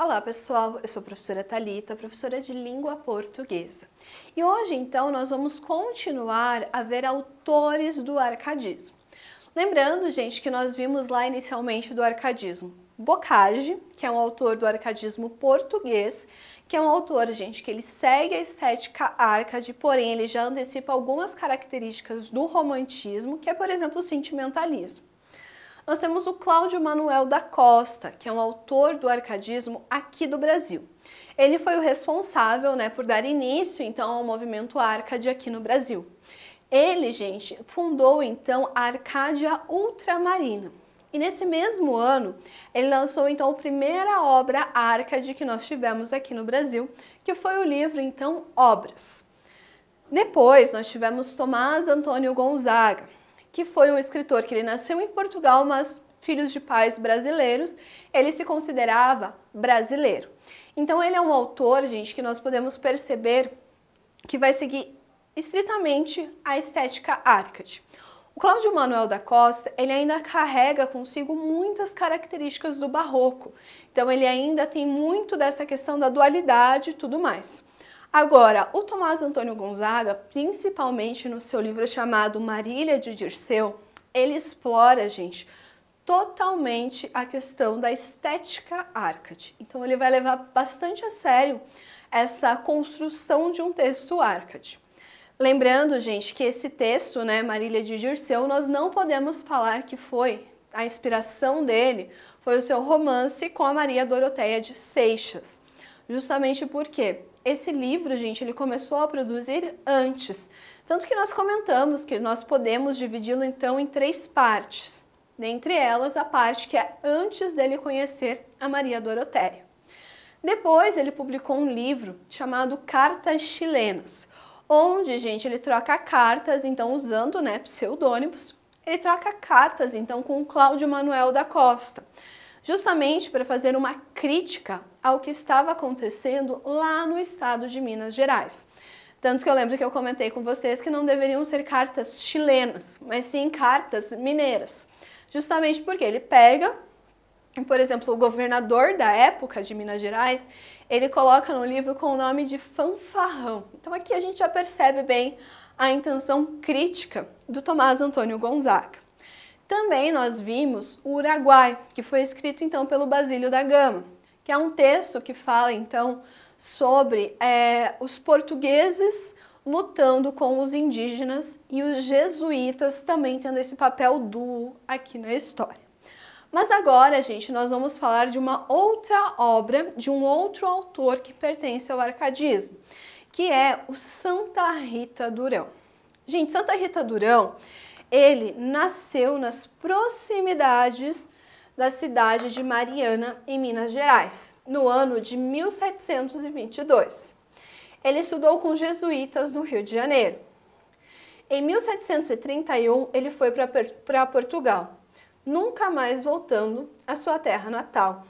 Olá pessoal, eu sou a professora Talita, professora de língua portuguesa. E hoje então nós vamos continuar a ver autores do arcadismo. Lembrando, gente, que nós vimos lá inicialmente do arcadismo Bocage, que é um autor do arcadismo português, que é um autor, gente, que ele segue a estética arcade, porém ele já antecipa algumas características do romantismo, que é, por exemplo, o sentimentalismo nós temos o Cláudio Manuel da Costa, que é um autor do arcadismo aqui do Brasil. Ele foi o responsável né, por dar início então ao movimento Arcade aqui no Brasil. Ele, gente, fundou então a Arcádia Ultramarina. E nesse mesmo ano, ele lançou então a primeira obra Arcade que nós tivemos aqui no Brasil, que foi o livro então Obras. Depois nós tivemos Tomás Antônio Gonzaga, que foi um escritor que ele nasceu em Portugal, mas filhos de pais brasileiros, ele se considerava brasileiro. Então ele é um autor, gente, que nós podemos perceber que vai seguir estritamente a estética Arcade. O Cláudio Manuel da Costa, ele ainda carrega consigo muitas características do barroco. Então ele ainda tem muito dessa questão da dualidade e tudo mais. Agora, o Tomás Antônio Gonzaga, principalmente no seu livro chamado Marília de Dirceu, ele explora, gente, totalmente a questão da estética Arcade. Então ele vai levar bastante a sério essa construção de um texto Arcade. Lembrando, gente, que esse texto, né, Marília de Dirceu, nós não podemos falar que foi a inspiração dele, foi o seu romance com a Maria Doroteia de Seixas. Justamente porque esse livro, gente, ele começou a produzir antes. Tanto que nós comentamos que nós podemos dividi-lo então em três partes. Dentre elas, a parte que é antes dele conhecer a Maria Dorotéia. Depois, ele publicou um livro chamado Cartas Chilenas, onde, gente, ele troca cartas, então usando né, pseudônimos, ele troca cartas então com Cláudio Manuel da Costa justamente para fazer uma crítica ao que estava acontecendo lá no estado de Minas Gerais. Tanto que eu lembro que eu comentei com vocês que não deveriam ser cartas chilenas, mas sim cartas mineiras. Justamente porque ele pega, por exemplo, o governador da época de Minas Gerais, ele coloca no livro com o nome de Fanfarrão. Então aqui a gente já percebe bem a intenção crítica do Tomás Antônio Gonzaga. Também nós vimos o Uruguai, que foi escrito então pelo Basílio da Gama, que é um texto que fala então sobre é, os portugueses lutando com os indígenas e os jesuítas também tendo esse papel duo aqui na história. Mas agora, gente, nós vamos falar de uma outra obra de um outro autor que pertence ao arcadismo, que é o Santa Rita Durão. Gente, Santa Rita Durão ele nasceu nas proximidades da cidade de Mariana, em Minas Gerais, no ano de 1722. Ele estudou com jesuítas no Rio de Janeiro. Em 1731, ele foi para Portugal, nunca mais voltando à sua terra natal.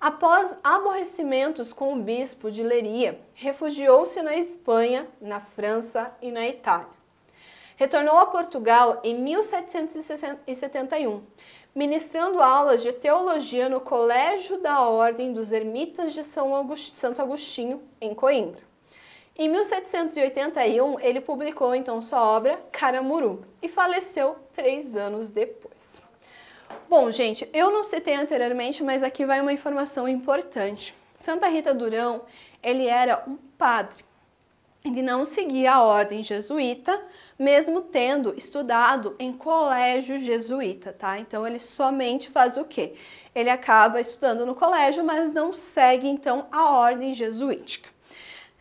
Após aborrecimentos com o bispo de Leria, refugiou-se na Espanha, na França e na Itália. Retornou a Portugal em 1771, ministrando aulas de teologia no Colégio da Ordem dos Ermitas de São Augusto, Santo Agostinho, em Coimbra. Em 1781, ele publicou então sua obra Caramuru e faleceu três anos depois. Bom, gente, eu não citei anteriormente, mas aqui vai uma informação importante. Santa Rita Durão, ele era um padre, ele não seguia a ordem jesuíta, mesmo tendo estudado em colégio jesuíta, tá? Então ele somente faz o quê? Ele acaba estudando no colégio, mas não segue então a ordem jesuítica.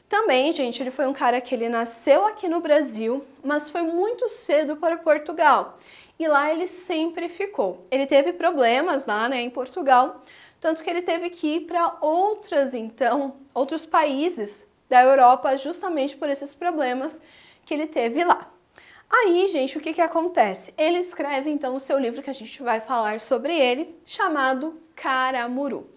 Também, gente, ele foi um cara que ele nasceu aqui no Brasil, mas foi muito cedo para Portugal. E lá ele sempre ficou. Ele teve problemas lá, né, em Portugal, tanto que ele teve que ir para outras então, outros países da Europa justamente por esses problemas que ele teve lá. Aí, gente, o que, que acontece? Ele escreve então o seu livro que a gente vai falar sobre ele, chamado Caramuru.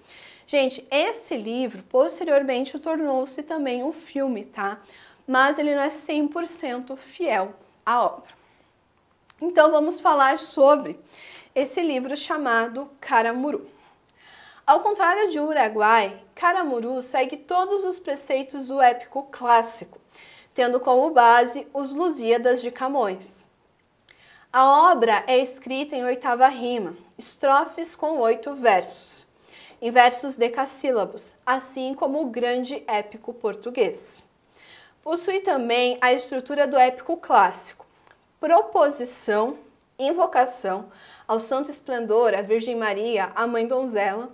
Gente, esse livro posteriormente tornou-se também um filme, tá? Mas ele não é 100% fiel à obra. Então vamos falar sobre esse livro chamado Caramuru. Ao contrário de Uruguai, Caramuru segue todos os preceitos do épico clássico, tendo como base os Lusíadas de Camões. A obra é escrita em oitava rima, estrofes com oito versos, em versos decassílabos, assim como o grande épico português. Possui também a estrutura do épico clássico, proposição, invocação ao Santo Esplendor, à Virgem Maria, à Mãe Donzela,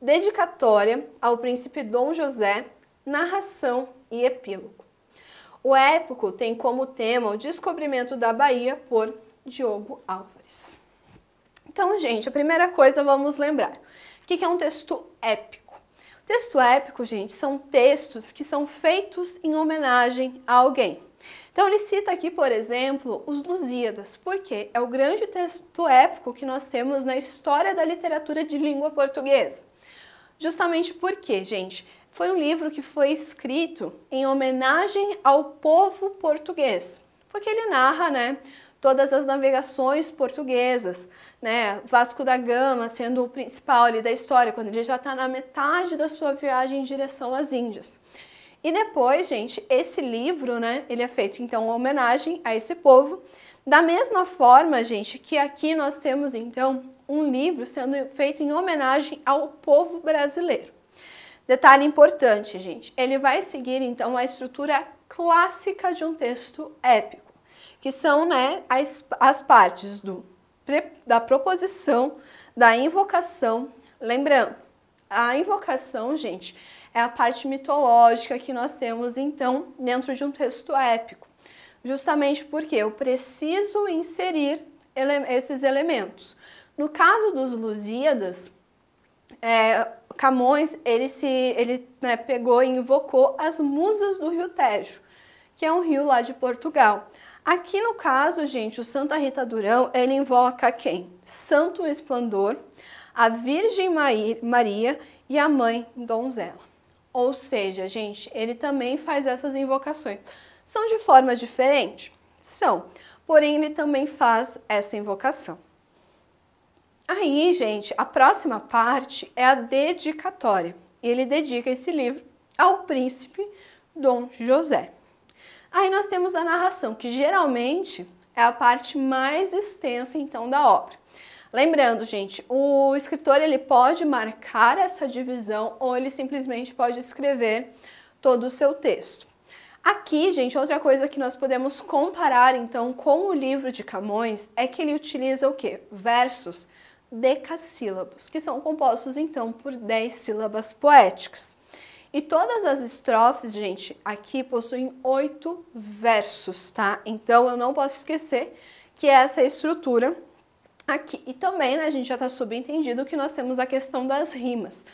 dedicatória ao príncipe Dom José, narração e epílogo. O épico tem como tema o descobrimento da Bahia por Diogo Álvares. Então, gente, a primeira coisa vamos lembrar: o que é um texto épico? O texto épico, gente, são textos que são feitos em homenagem a alguém. Então ele cita aqui, por exemplo, os Lusíadas, porque é o grande texto épico que nós temos na história da literatura de língua portuguesa. Justamente porque, gente, foi um livro que foi escrito em homenagem ao povo português, porque ele narra, né, todas as navegações portuguesas, né? Vasco da Gama sendo o principal ali da história, quando ele já está na metade da sua viagem em direção às Índias. E depois, gente, esse livro, né, ele é feito então uma homenagem a esse povo. Da mesma forma, gente, que aqui nós temos então um livro sendo feito em homenagem ao povo brasileiro. Detalhe importante, gente, ele vai seguir então a estrutura clássica de um texto épico, que são né, as, as partes do, da proposição, da invocação. Lembrando, a invocação, gente, é a parte mitológica que nós temos então dentro de um texto épico. Justamente porque eu preciso inserir ele esses elementos. No caso dos Lusíadas, é, Camões ele se ele né, pegou e invocou as musas do Rio Tejo, que é um rio lá de Portugal. Aqui no caso, gente, o Santa Rita Durão ele invoca quem? Santo Esplendor, a Virgem Maria e a Mãe Donzela. Ou seja, gente, ele também faz essas invocações. São de forma diferente, São. Porém, ele também faz essa invocação. Aí, gente, a próxima parte é a dedicatória. Ele dedica esse livro ao príncipe Dom José. Aí nós temos a narração, que geralmente é a parte mais extensa então da obra. Lembrando, gente, o escritor ele pode marcar essa divisão ou ele simplesmente pode escrever todo o seu texto. Aqui, gente, outra coisa que nós podemos comparar então com o livro de Camões é que ele utiliza o que? Versos decassílabos, que são compostos então por dez sílabas poéticas. E todas as estrofes, gente, aqui possuem oito versos, tá? Então eu não posso esquecer que essa é estrutura aqui. E também, né, a gente já está subentendido que nós temos a questão das rimas.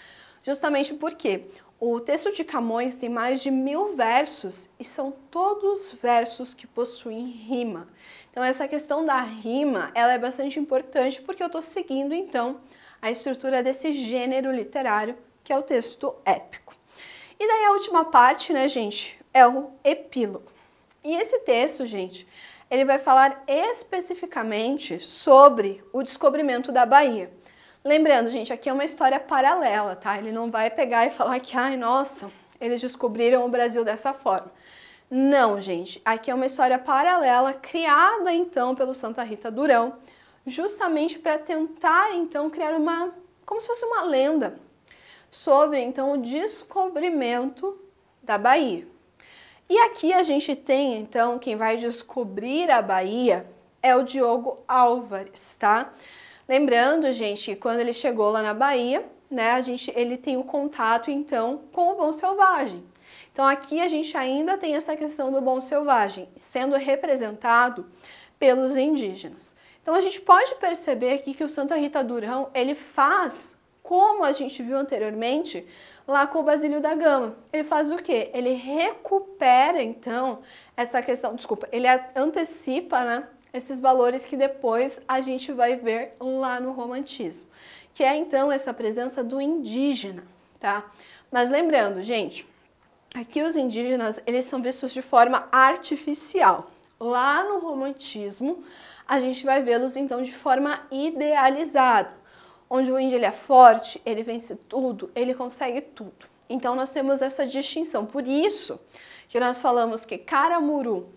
Justamente porque o texto de Camões tem mais de mil versos e são todos versos que possuem rima. Então essa questão da rima, ela é bastante importante porque eu estou seguindo então a estrutura desse gênero literário que é o texto épico. E daí a última parte, né, gente, é o epílogo. E esse texto, gente, ele vai falar especificamente sobre o descobrimento da Bahia. Lembrando, gente, aqui é uma história paralela, tá? Ele não vai pegar e falar que, ai, nossa, eles descobriram o Brasil dessa forma. Não, gente, aqui é uma história paralela criada então pelo Santa Rita Durão, justamente para tentar então criar uma, como se fosse uma lenda sobre então o descobrimento da Bahia. E aqui a gente tem, então, quem vai descobrir a Bahia é o Diogo Álvares, tá? Lembrando, gente, que quando ele chegou lá na Bahia, né, a gente, ele tem o um contato, então, com o bom selvagem. Então, aqui a gente ainda tem essa questão do bom selvagem sendo representado pelos indígenas. Então, a gente pode perceber aqui que o Santa Rita Durão, ele faz, como a gente viu anteriormente, lá com o Basílio da Gama. Ele faz o quê? Ele recupera, então, essa questão, desculpa, ele antecipa, né? Esses valores que depois a gente vai ver lá no romantismo, que é então essa presença do indígena, tá? Mas lembrando, gente, aqui os indígenas eles são vistos de forma artificial. Lá no romantismo, a gente vai vê-los então de forma idealizada onde o índio ele é forte, ele vence tudo, ele consegue tudo. Então nós temos essa distinção. Por isso que nós falamos que Caramuru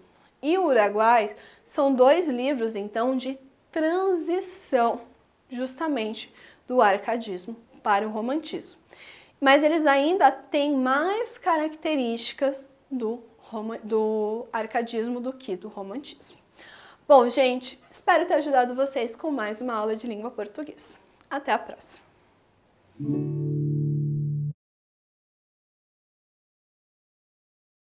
e Uruguai são dois livros então de transição, justamente do arcadismo para o romantismo. Mas eles ainda têm mais características do, do arcadismo do que do romantismo. Bom, gente, espero ter ajudado vocês com mais uma aula de língua portuguesa. Até a próxima!